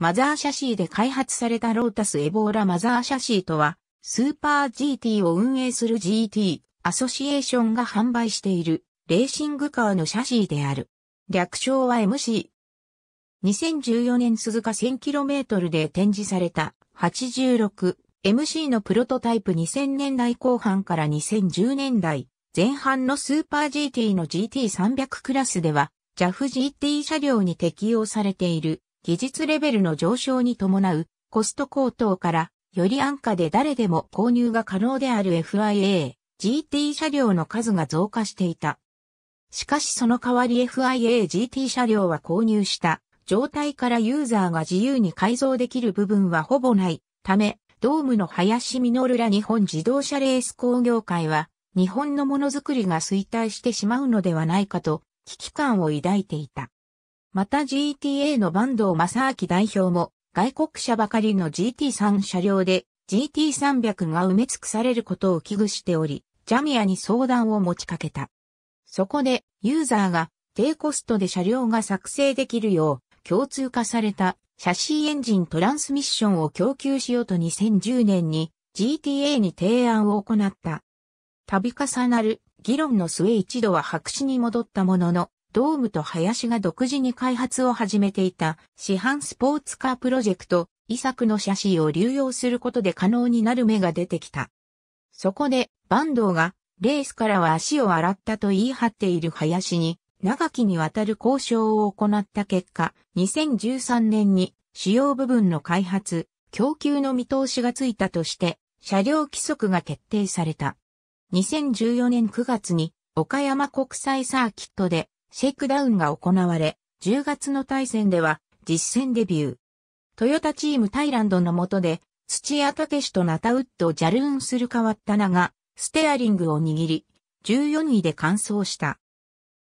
マザーシャシーで開発されたロータスエボーラマザーシャシーとは、スーパー GT を運営する GT アソシエーションが販売しているレーシングカーのシャシーである。略称は MC。2014年鈴鹿 1000km で展示された 86MC のプロトタイプ2000年代後半から2010年代前半のスーパー GT の GT300 クラスでは JAF GT 車両に適用されている技術レベルの上昇に伴うコスト高騰からより安価で誰でも購入が可能である FIA、GT 車両の数が増加していた。しかしその代わり FIA、GT 車両は購入した状態からユーザーが自由に改造できる部分はほぼないため、ドームの林実ら日本自動車レース工業会は、日本のものづくりが衰退してしまうのではないかと、危機感を抱いていた。また GTA の坂東正明代表も、外国車ばかりの GT3 車両で GT300 が埋め尽くされることを危惧しており、ジャミアに相談を持ちかけた。そこで、ユーザーが低コストで車両が作成できるよう、共通化されたシャシーエンジントランスミッションを供給しようと2010年に GTA に提案を行った。度重なる議論の末一度は白紙に戻ったものの、ドームと林が独自に開発を始めていた市販スポーツカープロジェクト、遺作の写真を流用することで可能になる目が出てきた。そこで、バンドーが、レースからは足を洗ったと言い張っている林に、長きにわたる交渉を行った結果、2013年に主要部分の開発、供給の見通しがついたとして、車両規則が決定された。2014年9月に、岡山国際サーキットでシェイクダウンが行われ、10月の対戦では実戦デビュー。トヨタチームタイランドの下で、土屋武史とナタウッドをジャルーンする変わった名が、ステアリングを握り、14位で完走した。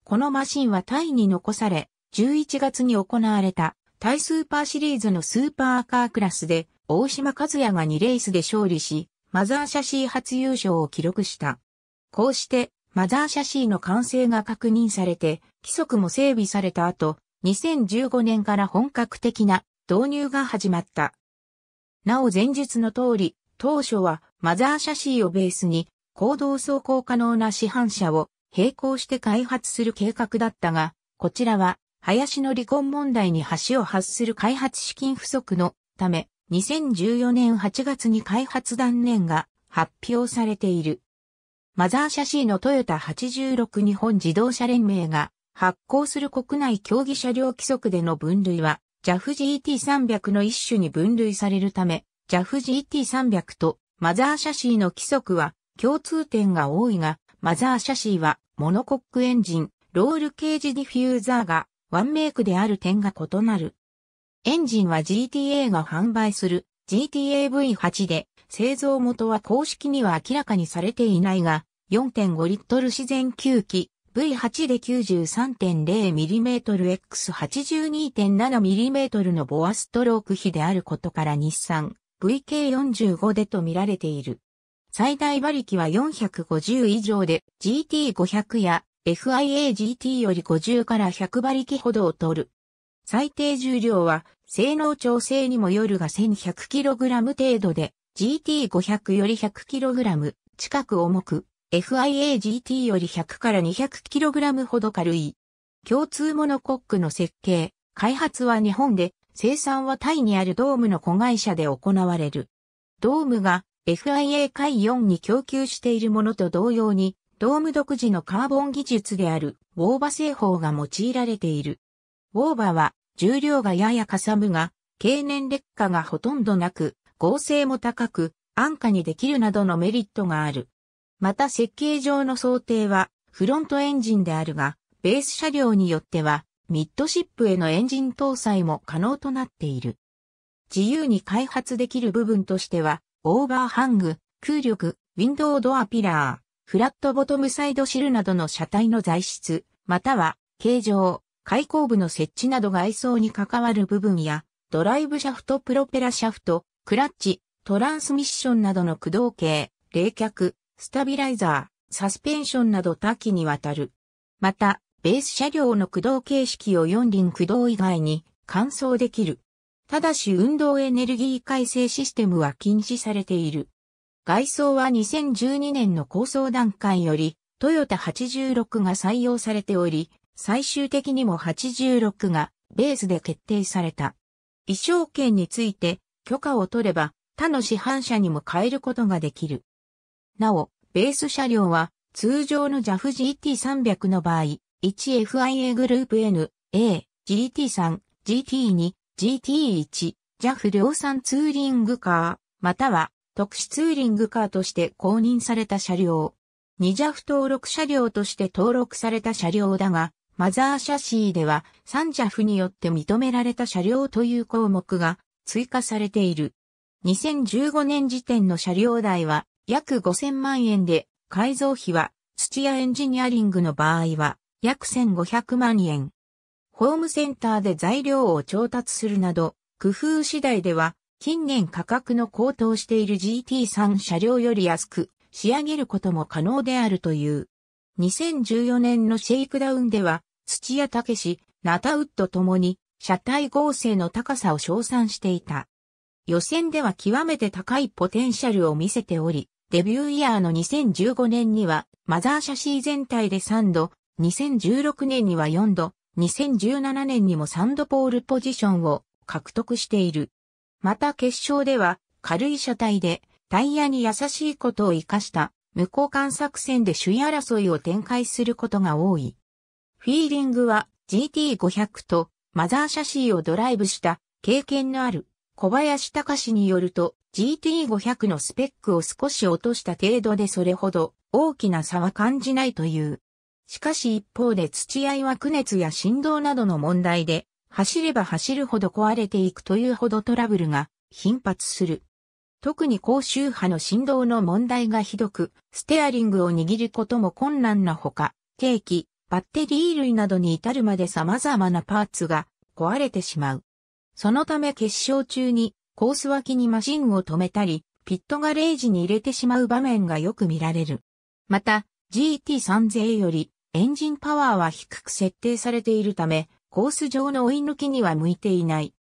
このマシンはタイに残され、11月に行われたタイスーパーシリーズのスーパーカークラスで、大島和也が2レースで勝利し、マザーシャシー初優勝を記録した。こうして、マザーシャシーの完成が確認されて、規則も整備された後、2015年から本格的な導入が始まった。なお前述の通り、当初はマザーシャシーをベースに行動走行可能な市販車を並行して開発する計画だったが、こちらは林の離婚問題に橋を発する開発資金不足のため、2014年8月に開発断念が発表されている。マザーシャシーのトヨタ86日本自動車連盟が発行する国内競技車両規則での分類は JAFGT300 の一種に分類されるため JAFGT300 とマザーシャシーの規則は共通点が多いがマザーシャシーはモノコックエンジン、ロールケージディフューザーがワンメイクである点が異なる。エンジンは GTA が販売する GTAV8 で製造元は公式には明らかにされていないが4.5リットル自然吸気 V8 で 93.0mmX82.7mm のボアストローク比であることから日産 VK45 でと見られている。最大馬力は450以上で GT500 や FIAGT より50から100馬力ほどを取る。最低重量は性能調整にもよるが 1100kg 程度で GT500 より 100kg 近く重く FIA-GT より100から 200kg ほど軽い。共通モノコックの設計、開発は日本で、生産はタイにあるドームの子会社で行われる。ドームが FIA 回4に供給しているものと同様に、ドーム独自のカーボン技術であるウォーバ製法が用いられている。ウォーバは重量がややかさむが、経年劣化がほとんどなく、合成も高く、安価にできるなどのメリットがある。また設計上の想定はフロントエンジンであるが、ベース車両によってはミッドシップへのエンジン搭載も可能となっている。自由に開発できる部分としては、オーバーハング、空力、ウィンドウドアピラー、フラットボトムサイドシルなどの車体の材質、または形状、開口部の設置など外装に関わる部分や、ドライブシャフト、プロペラシャフト、クラッチ、トランスミッションなどの駆動系、冷却、スタビライザー、サスペンションなど多岐にわたる。また、ベース車両の駆動形式を四輪駆動以外に換装できる。ただし運動エネルギー改正システムは禁止されている。外装は2012年の構想段階より、トヨタ86が採用されており、最終的にも86がベースで決定された。衣装券について許可を取れば他の市販車にも変えることができる。なお、ベース車両は通常の JAF GT300 の場合、1FIA グループ N、A、GT3、GT2、GT1、JAF 量産ツーリングカー、または特殊ツーリングカーとして公認された車両。2 JAF 登録車両として登録された車両だが、マザーシャシーでは3 JAF によって認められた車両という項目が追加されている。2015年時点の車両代は約5000万円で、改造費は土屋エンジニアリングの場合は約1500万円。ホームセンターで材料を調達するなど、工夫次第では近年価格の高騰している GT3 車両より安く仕上げることも可能であるという。2014年のシェイクダウンでは、土屋武史、ナタウッドともに、車体合成の高さを称賛していた。予選では極めて高いポテンシャルを見せており、デビューイヤーの2015年には、マザーシャシー全体で3度、2016年には4度、2017年にも3度ポールポジションを獲得している。また決勝では、軽い車体で、タイヤに優しいことを活かした、無交換作戦で首位争いを展開することが多い。フィーリングは GT500 とマザーシャシーをドライブした経験のある小林隆によると GT500 のスペックを少し落とした程度でそれほど大きな差は感じないという。しかし一方で土合は苦熱や振動などの問題で、走れば走るほど壊れていくというほどトラブルが頻発する。特に高周波の振動の問題がひどく、ステアリングを握ることも困難なほか、ケーキ、バッテリー類などに至るまで様々なパーツが壊れてしまう。そのため決勝中にコース脇にマシンを止めたり、ピットガレージに入れてしまう場面がよく見られる。また、GT3000 よりエンジンパワーは低く設定されているため、コース上の追い抜きには向いていない。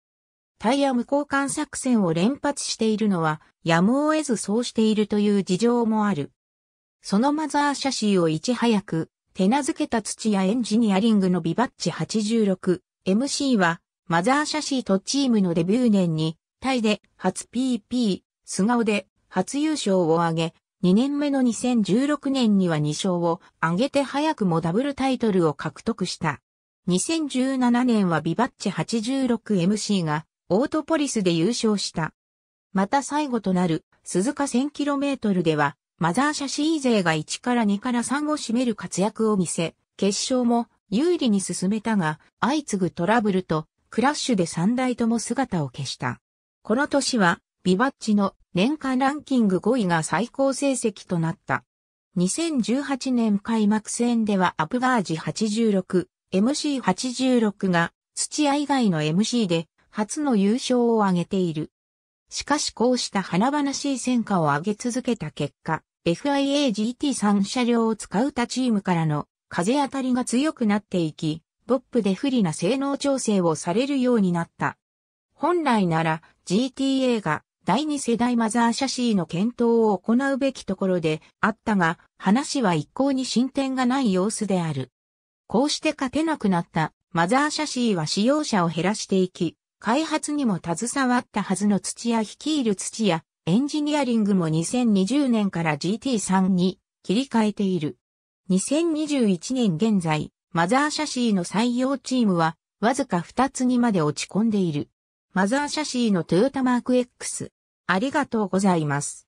タイヤ無交換作戦を連発しているのは、やむを得ずそうしているという事情もある。そのマザーシャシーをいち早く、手名付けた土屋エンジニアリングのビバッチ 86MC は、マザーシャシーとチームのデビュー年にタイで初 PP、素顔で初優勝を挙げ、2年目の2016年には2勝を挙げて早くもダブルタイトルを獲得した。2017年はビバッチ 86MC がオートポリスで優勝した。また最後となる鈴鹿 1000km ではマザーシャシー勢が1から2から3を占める活躍を見せ、決勝も有利に進めたが相次ぐトラブルとクラッシュで3台とも姿を消した。この年は、ビバッチの年間ランキング5位が最高成績となった。2018年開幕戦ではアプガージ86、MC86 が土屋以外の MC で初の優勝を挙げている。しかしこうした華々しい戦果を上げ続けた結果、FIA GT3 車両を使う他チームからの風当たりが強くなっていき、ボップで不利な性能調整をされるようになった。本来なら GTA が第2世代マザーシャシーの検討を行うべきところであったが、話は一向に進展がない様子である。こうして勝てなくなったマザーシャシーは使用者を減らしていき、開発にも携わったはずの土屋率いる土屋、エンジニアリングも2020年から GT3 に切り替えている。2021年現在、マザーシャシーの採用チームはわずか2つにまで落ち込んでいる。マザーシャシーのトヨタマーク X。ありがとうございます。